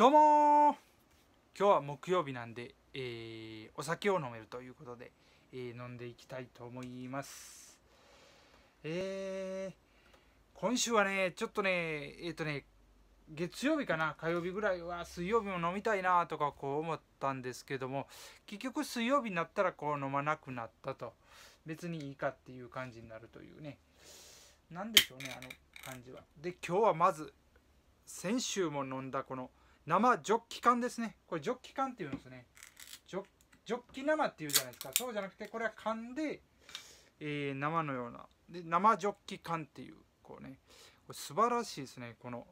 どうも今日は木曜日なんで、えー、お酒を飲めるということで、えー、飲んでいきたいと思います。えー、今週はね、ちょっとね、えっ、ー、とね、月曜日かな、火曜日ぐらいは水曜日も飲みたいなとかこう思ったんですけども、結局水曜日になったらこう飲まなくなったと、別にいいかっていう感じになるというね、なんでしょうね、あの感じは。で、今日はまず、先週も飲んだこの、生ジョッキ缶ですね。これジョッキ缶って言うんですね。ジョジョッキ生っていうじゃないですか。そうじゃなくて、これは缶で、えー、生のような。で、生ジョッキ缶っていう、こうね。これ素晴らしいですね。この、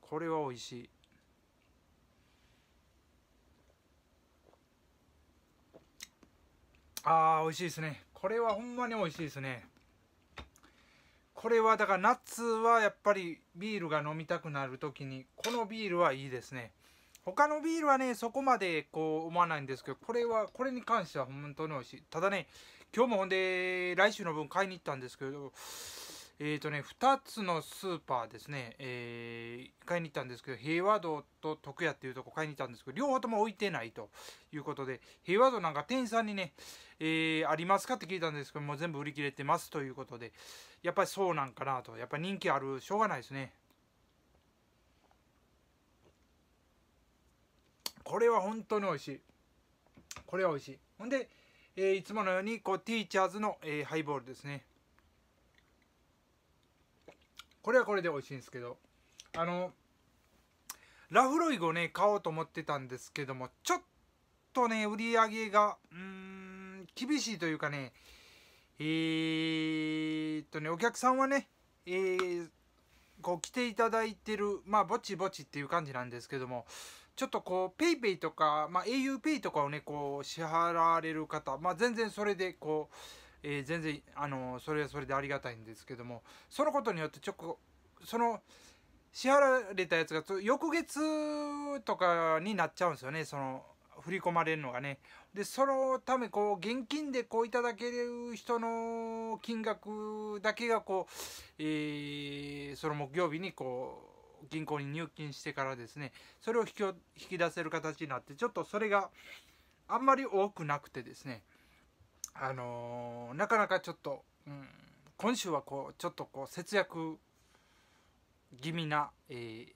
これは美味しい。ああ、美味しいですね。これはほんまに美味しいですね。これはだから夏はやっぱりビールが飲みたくなる時にこのビールはいいですね他のビールはねそこまでこう思わないんですけどこれはこれに関しては本当に美味しいただね今日もほんで来週の分買いに行ったんですけどえー、とね、2つのスーパーですね、えー、買いに行ったんですけど、平和堂と徳屋っていうとこ買いに行ったんですけど、両方とも置いてないということで、平和堂なんか店員さんにね、えー、ありますかって聞いたんですけど、もう全部売り切れてますということで、やっぱりそうなんかなと、やっぱり人気ある、しょうがないですね。これは本当に美味しい。これは美味しい。ほんで、えー、いつものようにこうティーチャーズの、えー、ハイボールですね。これはこれで美味しいんですけどあのラフロイグをね買おうと思ってたんですけどもちょっとね売り上げがうーん厳しいというかねえー、っとねお客さんはね、えー、こう来ていただいてるまあぼちぼちっていう感じなんですけどもちょっとこう PayPay とか、まあ、auPay とかをねこう支払われる方、まあ、全然それでこうえー、全然、あのそれはそれでありがたいんですけどもそのことによってちょっとその支払われたやつが翌月とかになっちゃうんですよねその振り込まれるのがねでそのためこう現金でこういただける人の金額だけがこう、えー、その木曜日にこう銀行に入金してからですねそれを引き引き出せる形になってちょっとそれがあんまり多くなくてですねあのー、なかなかちょっと、うん、今週はこうちょっとこう節約気味な、えー、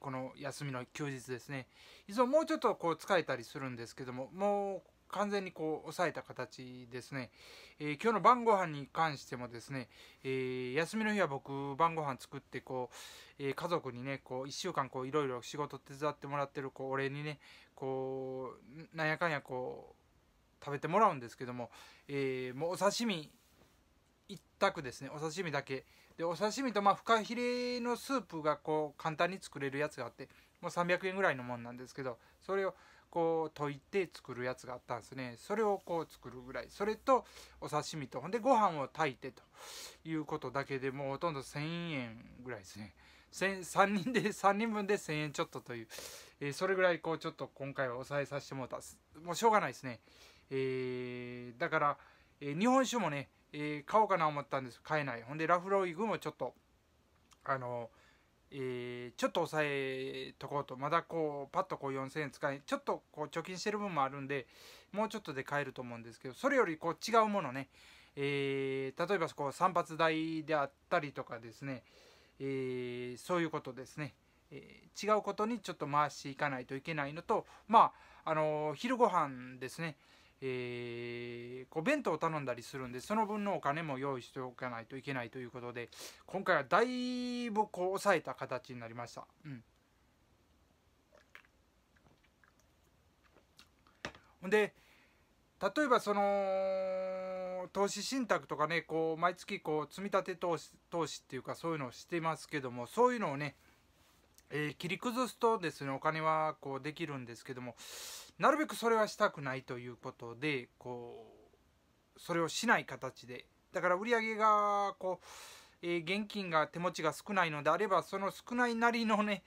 この休みの休日ですねいつももうちょっとこう使えたりするんですけどももう完全にこう抑えた形ですね、えー、今日の晩ご飯に関してもですね、えー、休みの日は僕晩ご飯作ってこう、えー、家族にねこう1週間いろいろ仕事手伝ってもらってるこうお礼にねこうなんやかんやこう食べてもらうんですけども、えー、もうお刺身一択ですねお刺身だけでお刺身とまあフカヒレのスープがこう簡単に作れるやつがあってもう300円ぐらいのもんなんですけどそれをこう溶いて作るやつがあったんですねそれをこう作るぐらいそれとお刺身とほんでご飯を炊いてということだけでもうほとんど1000円ぐらいですね3人で3 人分で1000円ちょっとという、えー、それぐらいこうちょっと今回は抑えさせてもらったもうしょうがないですねえー、だから、えー、日本酒もね、えー、買おうかな思ったんです買えないほんでラフロイグもちょっとあのえー、ちょっと抑えとこうとまだこうパッとこう4000円使えちょっとこう貯金してる分もあるんでもうちょっとで買えると思うんですけどそれよりこう違うものね、えー、例えばこう散髪代であったりとかですね、えー、そういうことですね、え違うことにちょっと回していかないといけないのとまああのー、昼ご飯ですね、えー、こう弁当を頼んだりするんでその分のお金も用意しておかないといけないということで今回はだいぶこう抑えた形になりました。うんで例えばその投資信託とかねこう毎月こう積み立て投資投資っていうかそういうのをしてますけどもそういうのをねえー、切り崩すとですねお金はこうできるんですけどもなるべくそれはしたくないということでこうそれをしない形でだから売り上げがこう、えー、現金が手持ちが少ないのであればその少ないなりのね、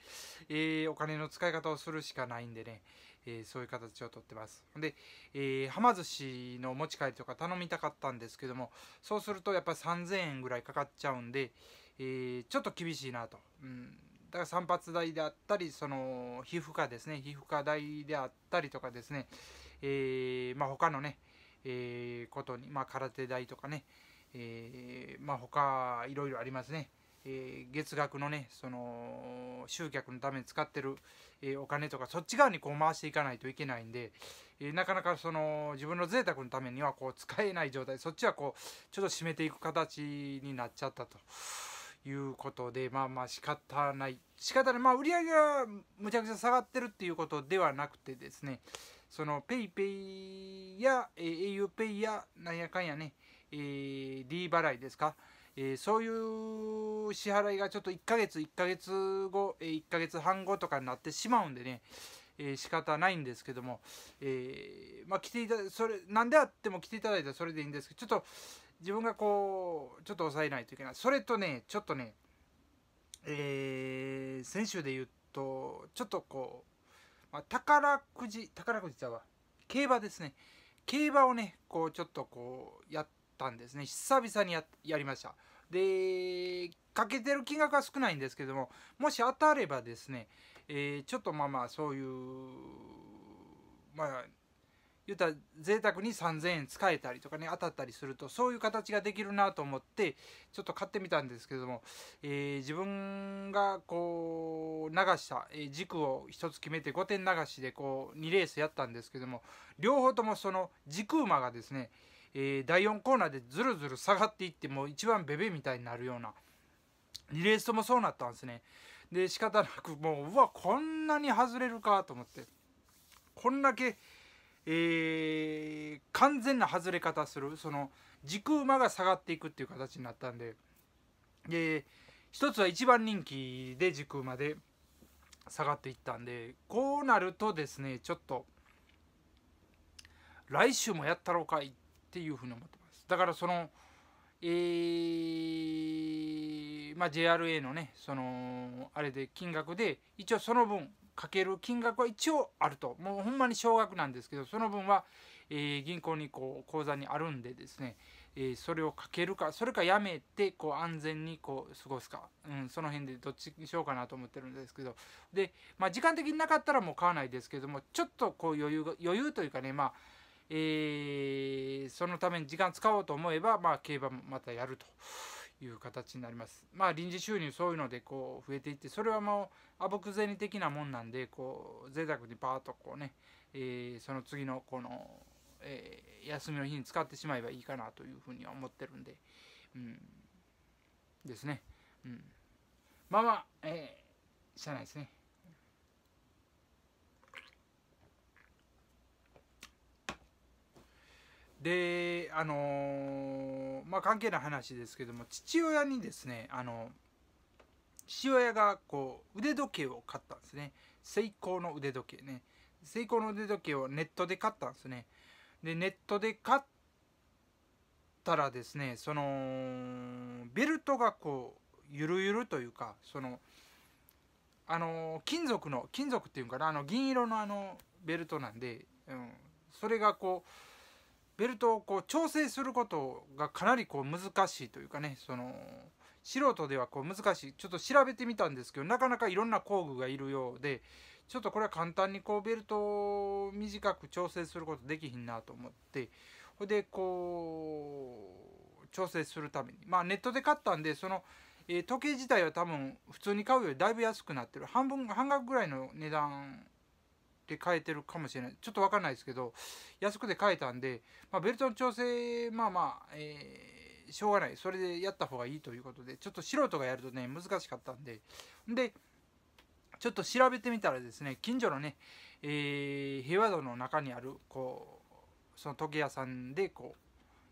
えー、お金の使い方をするしかないんでね、えそういう形をとってますで、えー、はま寿司の持ち帰りとか頼みたかったんですけどもそうするとやっぱり3000円ぐらいかかっちゃうんで、えちょっと厳しいなと。うんだから散髪代であったり、その皮膚科ですね、皮膚科代であったりとかですね、えー、まあ、他のね、えー、ことに、まあ、空手代とかね、えー、まあ、他いろいろありますね。えー、月額のねその集客のために使ってる、えー、お金とかそっち側にこう回していかないといけないんで、えー、なかなかその自分の贅沢のためにはこう使えない状態そっちはこうちょっと締めていく形になっちゃったと。いうことで、まあまあ仕方ない。仕方ない。まあ売り上げはむちゃくちゃ下がってるっていうことではなくてですね、その PayPay や auPay やなんやかんやね、えー、D 払いですか、えー、そういう支払いがちょっと1ヶ月、1ヶ月後、1ヶ月半後とかになってしまうんでね、えー、仕方ないんですけども、えー、まあ、来ていただそれ、何であっても来ていただいたらそれでいいんですけど、ちょっと、自分がこうちょっと抑えないといけないそれとねちょっとねえー、先週で言うとちょっとこう、まあ、宝くじ宝くじだわ競馬ですね競馬をねこうちょっとこうやったんですね久々にややりましたでかけてる金額は少ないんですけどももし当たればですね、えー、ちょっとまあまあそういうまあ言ったら贅沢に3000円使えたりとかね当たったりするとそういう形ができるなと思ってちょっと買ってみたんですけども、えー、自分がこう流した、えー、軸を1つ決めて5点流しでこう2レースやったんですけども両方ともその軸馬がですね、えー、第4コーナーでずるずる下がっていってもう一番ベベみたいになるような2レースともそうなったんですねで仕方なくもううわこんなに外れるかと思ってこんだけえー、完全な外れ方するその軸馬が下がっていくっていう形になったんでで一つは一番人気で軸馬で下がっていったんでこうなるとですねちょっと来週もやったろうかいっていうふうに思ってますだからそのえー、まあ JRA のねそのあれで金額で一応その分かける金額は一応あるともうほんまに少額なんですけどその分は、えー、銀行にこう口座にあるんでですね、えー、それをかけるかそれかやめてこう安全にこう過ごすか、うん、その辺でどっちにしようかなと思ってるんですけどで、まあ、時間的になかったらもう買わないですけどもちょっとこう余裕が余裕というかねまあえー、そのために時間使おうと思えば、まあ、競馬もまたやると。いう形になります。まあ臨時収入そういうのでこう増えていってそれはもうあぼく銭的なもんなんでこう贅沢にパーッとこうね、えー、その次のこの、えー、休みの日に使ってしまえばいいかなというふうには思ってるんで、うん、ですね、うん、まあまあ、えー、しゃないですね。であのー、まあ関係ない話ですけども父親にですねあの父親がこう腕時計を買ったんですねセイコーの腕時計ねセイコーの腕時計をネットで買ったんですねでネットで買ったらですねそのベルトがこうゆるゆるというかそのあの金属の金属っていうかなあの銀色のあのベルトなんで、うん、それがこうベルトをこう調整することがかなりこう難しいというかねその素人ではこう難しいちょっと調べてみたんですけどなかなかいろんな工具がいるようでちょっとこれは簡単にこうベルトを短く調整することできひんなと思ってほいでこう調整するためにまあネットで買ったんでその、え時計自体は多分普通に買うよりだいぶ安くなってる半分半額ぐらいの値段で変えてるかもしれない。ちょっとわかんないですけど、安くで買えたんで、まあ、ベルトの調整、まあまあ、えー、しょうがない。それでやった方がいいということで、ちょっと素人がやるとね、難しかったんで。で、ちょっと調べてみたらですね、近所のね、えー、平和道の中にある、こう、その時計屋さんで、こう、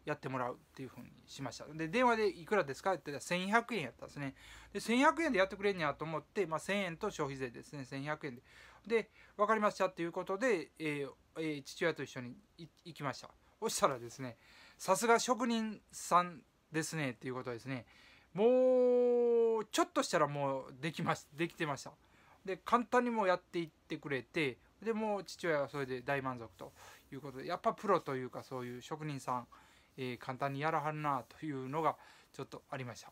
やってもらうっていうふうにしました。で、電話でいくらですかって言ったら1100円やったんですね。で、1100円でやってくれんやと思って、まあ、1000円と消費税ですね、1100円で。で、分かりましたっていうことで、えーえー、父親と一緒に行きました。そしたらですね、さすが職人さんですねっていうことですね。もう、ちょっとしたらもうできましできてました。で、簡単にもうやっていってくれて、でもう父親はそれで大満足ということで、やっぱプロというかそういう職人さん。えー、簡単にやらはるなというのがちょっとありました。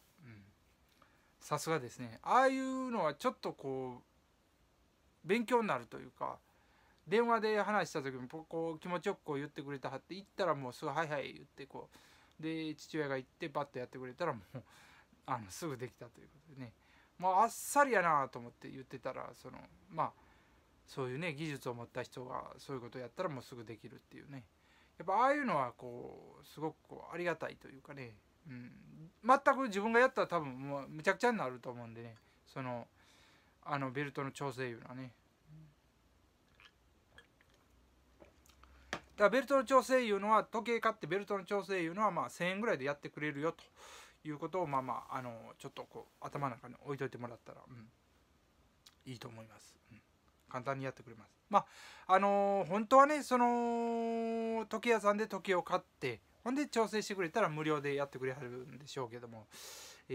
さすがですね。ああいうのはちょっとこう勉強になるというか電話で話した時もこう気持ちよくこう言ってくれたはって行ったらもうすぐ「はいはい」言ってこうで父親が行ってバッとやってくれたらもう あのすぐできたということでね。まあ、あっさりやなと思って言ってたらそのまあそういうね技術を持った人がそういうことをやったらもうすぐできるっていうねやっぱああいうのはこうすごくこうありがたいというかね、うん、全く自分がやったら多分もうむちゃくちゃになると思うんでねそのあのベルトの調整いうのはね。だからベルトの調整いうのは時計買ってベルトの調整いうのはまあ1000円ぐらいでやってくれるよということをまあまああのちょっとこう頭の中に置いといてもらったら、うん、いいと思います。簡単にやってくれます。まあ、あのー、本当はね、その、時計屋さんで時計を買って、ほんで調整してくれたら無料でやってくれはるんでしょうけども、え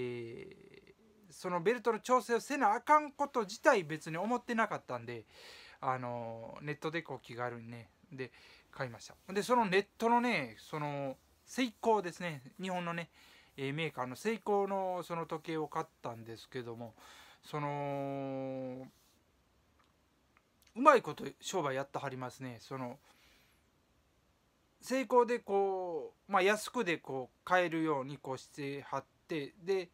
ー、そのベルトの調整をせなあかんこと自体別に思ってなかったんで、あのー、ネットでこう気軽にね、で、買いました。で、そのネットのね、その、セイコーですね、日本のね、えメーカーのセイコーのその時計を買ったんですけども、そのうまいこと商売やってはりますねその成功でこう、まあ、安くでこう買えるようにこうしてはってで、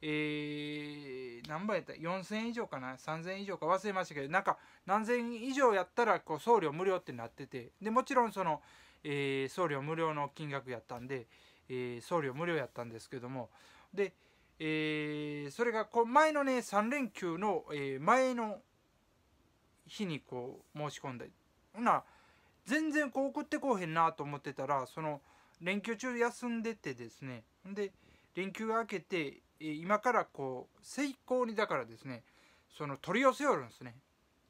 えー、何倍やった4000円以上かな3000円以上か忘れましたけどなんか何千円以上やったらこう送料無料ってなっててでもちろんその、えー、送料無料の金額やったんで、えー、送料無料やったんですけどもで、えー、それがこう前のね3連休の、えー、前の日にこう申し込んだりほな全然こう送ってこうへんなと思ってたらその連休中休んでてですねで連休が明けて今からこう成功にだからですねその取り寄せよるんですね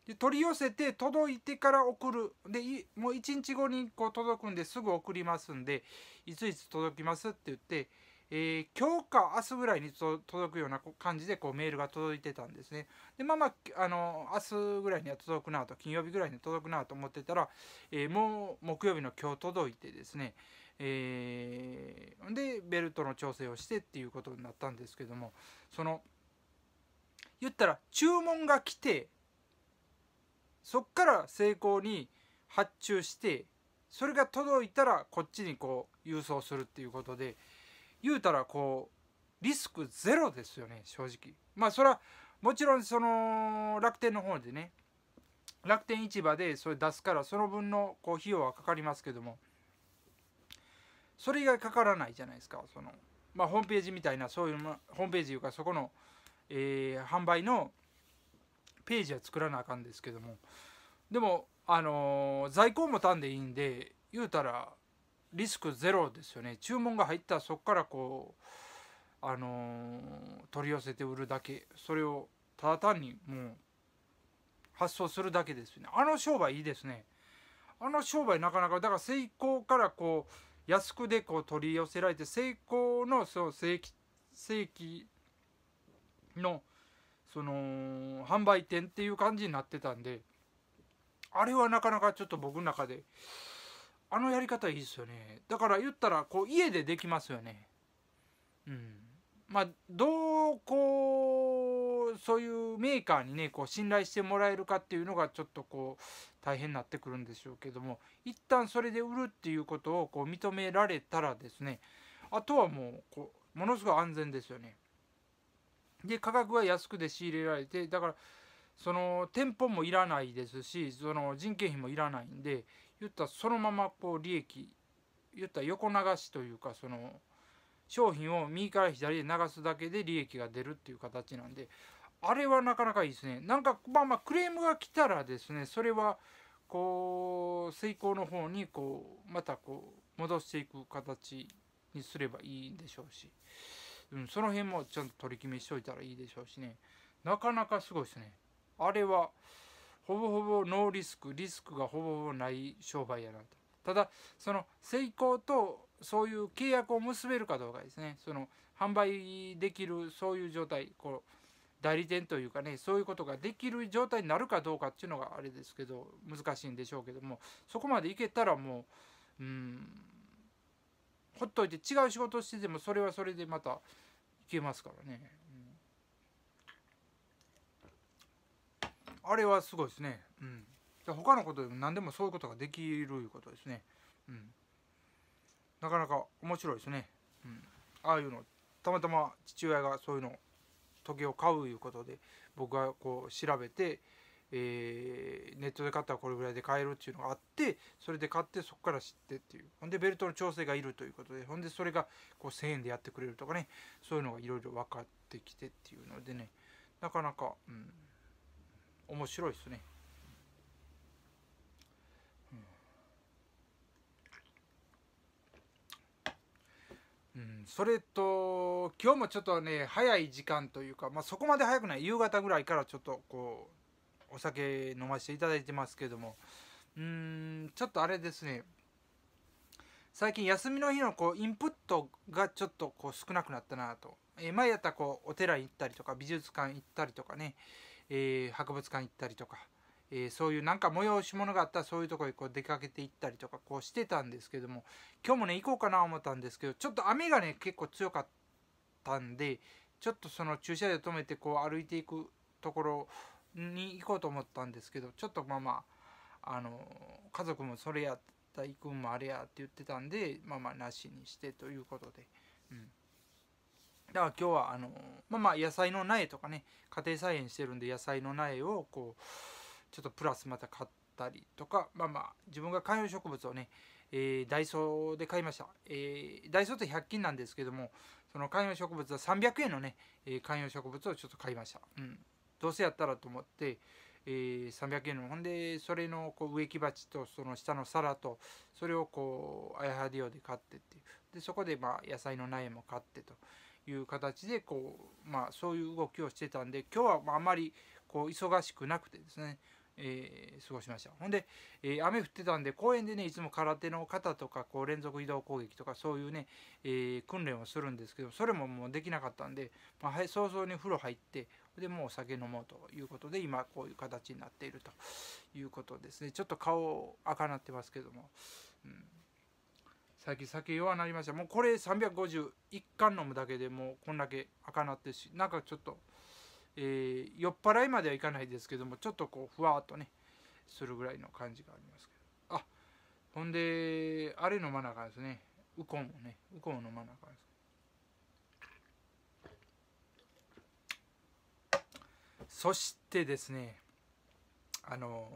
で取り寄せて届いてから送るでもう1日後にこう届くんですぐ送りますんでいついつ届きますって言ってえー、今日か明日ぐらいに届くような感じでこうメールが届いてたんですね。で、まあまあ、あの、明日ぐらいには届くなと、金曜日ぐらいに届くなと思ってたら、えー、もう木曜日の今日届いてですね、えー、で、ベルトの調整をしてっていうことになったんですけども、その、言ったら注文が来て、そっから成功に発注して、それが届いたらこっちにこう郵送するっていうことで、言うたらこうリスクゼロですよね正直まあそれはもちろんその楽天の方でね楽天市場でそれ出すからその分のこう費用はかかりますけどもそれ以外かからないじゃないですかそのまあホームページみたいなそういう、ま、ホームページいうかそこの、ええ、販売のページは作らなあかんですけどもでもあの在庫もたんでいいんで言うたらリスクゼロですよね注文が入ったらそこからこうあのー、取り寄せて売るだけそれをただ単にもう発送するだけですよねあの商売いいですねあの商売なかなかだから成功からこう安くでこう取り寄せられて成功のその正規正規のその販売店っていう感じになってたんであれはなかなかちょっと僕の中であのやり方いいですよねだから言ったらこう家でできますよねうんまあどうこうそういうメーカーにねこう信頼してもらえるかっていうのがちょっとこう大変になってくるんでしょうけども一旦それで売るっていうことをこう認められたらですねあとはもうこうものすごい安全ですよねで価格は安くで仕入れられてだからその店舗もいらないですしその人件費もいらないんで言ったそのままこう利益言った横流しというかその商品を右から左で流すだけで利益が出るっていう形なんであれはなかなかいいですねなんかまあまあクレームが来たらですねそれはこう遂行の方にこうまたこう戻していく形にすればいいんでしょうし、うん、その辺もちゃんと取り決めしといたらいいでしょうしねなかなかすごいですねあれはほぼほぼノーリスクリスクがほぼほぼない商売やなとただその成功とそういう契約を結べるかどうかですねその販売できるそういう状態こう代理店というかねそういうことができる状態になるかどうかっていうのがあれですけど難しいんでしょうけどもそこまでいけたらもううんほっといて違う仕事しててもそれはそれでまたいけますからね。あれはすごいですね、うん、他のことでも何でもそういうことができるいうことですね、うん、なかなか面白いですね、うん、ああいうのたまたま父親がそういうの時計を買ういうことで僕がこう調べて、えー、ネットで買ったらこれぐらいで買えるっていうのがあってそれで買ってそこから知ってっていうほんでベルトの調整がいるということでほんでそれがこう1,000円でやってくれるとかねそういうのがいろいろ分かってきてっていうのでねなかなかうん。面白いですね、うん、うん、それと今日もちょっとね早い時間というか、まあ、そこまで早くない夕方ぐらいからちょっとこうお酒飲ませていただいてますけどもうんちょっとあれですね最近休みの日のこうインプットがちょっとこう少なくなったなと、え前やったらこうお寺行ったりとか美術館行ったりとかね、えー、博物館行ったりとか、えー、そういうなんか催し物があったらそういうとこにこう出かけて行ったりとかこうしてたんですけども今日もね行こうかな思ったんですけどちょっと雨がね結構強かったんでちょっとその駐車場止めてこう歩いていくところに行こうと思ったんですけどちょっとまあまああの家族もそれやった行くんもあれやって言ってたんでまあまあなしにしてということで。だから今日はあのまあまあ野菜の苗とかね家庭菜園してるんで野菜の苗をこうちょっとプラスまた買ったりとかまあまあ自分が観葉植物をね、えー、ダイソーで買いました、えー、ダイソーって100均なんですけどもその観葉植物は300円のね、えー、観葉植物をちょっと買いました、うん、どうせやったらと思って、えー、300円のほんでそれのこう植木鉢とその下の皿とそれをこうアヤハディオで買ってっていでそこでまあ野菜の苗も買ってと。いう形でこう、まあ、そういう動きをしてたんで今日はあまりこう忙しくなくてですね、えー、過ごしましたほんで、えー、雨降ってたんで公園でねいつも空手の肩とかこう連続移動攻撃とかそういうね、えー、訓練をするんですけどそれももうできなかったんで、まあ、早々に風呂入ってでもうお酒飲もうということで今こういう形になっているということですねちょっと顔赤なってますけども、うん最近酒弱なりましたもうこれ351缶飲むだけでもうこんだけ赤なってしなんかちょっと、えー、酔っ払いまではいかないですけどもちょっとこうふわっとねするぐらいの感じがありますけどあほんであれ飲まなあかんですねウコンをねウコンを飲まなあかんですそしてですねあの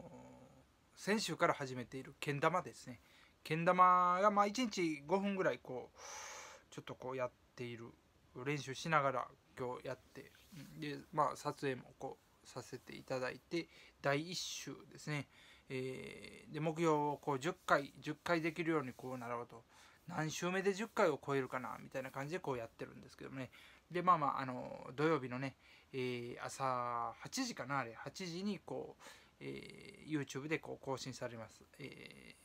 先週から始めているけん玉ですねけん玉がまあ1日5分ぐらいこうちょっとこうやっている練習しながら今日やってでまあ撮影もこうさせていただいて第1週ですね、えー、で目標をこう10回10回できるようにこう習ろうと何週目で10回を超えるかなみたいな感じでこうやってるんですけどねでまあまああの土曜日のね、えー、朝8時かなあれ8時にこうえー、YouTube でこう更新されます、え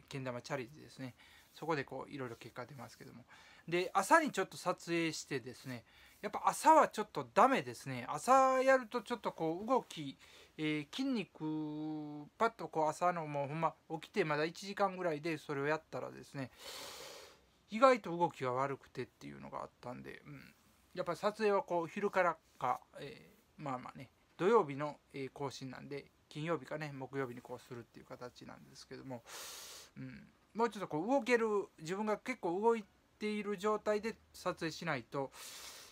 ー、けん玉チャレンジですねそこでこういろいろ結果出ますけどもで朝にちょっと撮影してですねやっぱ朝はちょっとダメですね朝やるとちょっとこう動き、えー、筋肉パッとこう朝のもうほんま起きてまだ1時間ぐらいでそれをやったらですね意外と動きが悪くてっていうのがあったんで、うん、やっぱ撮影はこう昼からか、えー、まあまあね土曜日の、え更新なんで金曜日かね木曜日にこうするっていう形なんですけども、うん、もうちょっとこう動ける自分が結構動いている状態で撮影しないと、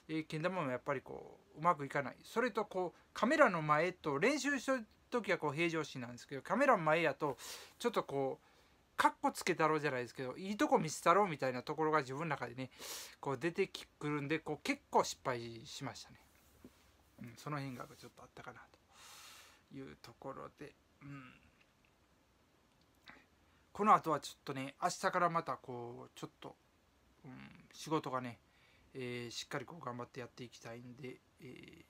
えー、けん玉もやっぱりこううまくいかないそれとこうカメラの前と練習してる時はこう平常心なんですけどカメラの前やとちょっとこうかっこつけたろうじゃないですけどいいとこ見せたろうみたいなところが自分の中でねこう出てくるんでこう結構失敗しましたね、うん、その辺がちょっとあったかなと。いうところで、うん、この後はちょっとね明日からまたこうちょっと、うん、仕事がね、えー、しっかりこう頑張ってやっていきたいんで、えー、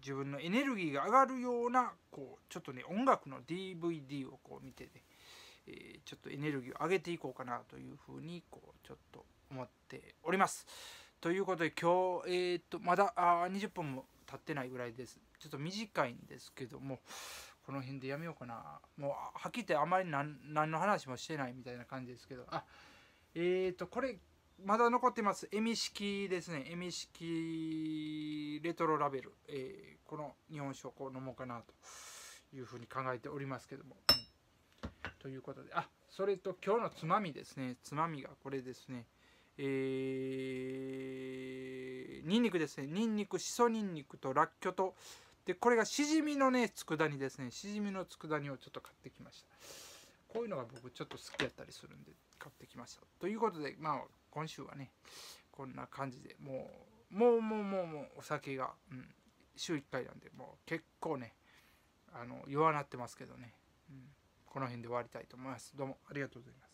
自分のエネルギーが上がるようなこうちょっとね音楽の DVD をこう見てね、えー、ちょっとエネルギーを上げていこうかなというふうにこうちょっと思っております。ということで今日、えー、っとまだあ20分も経ってないぐらいですちょっと短いんですけどもこの辺でやめようかなもうはっきり言ってあまり何の話もしてないみたいな感じですけどあえっ、ー、とこれまだ残ってますエミ式ですねエミ式レトロラベル、えー、この日本酒をこう飲もうかなというふうに考えておりますけども、うん、ということであそれと今日のつまみですねつまみがこれですねえー、にんにくですねにんにくしそにんにくとらっきょとでこれがしじみのね佃煮ですねしじみの佃煮をちょっと買ってきましたこういうのが僕ちょっと好きやったりするんで買ってきましたということでまあ今週はねこんな感じでもうもうもうもうもうお酒が、うん、週1回なんでもう結構ねあの弱なってますけどね、うん、この辺で終わりたいと思いますどうもありがとうございます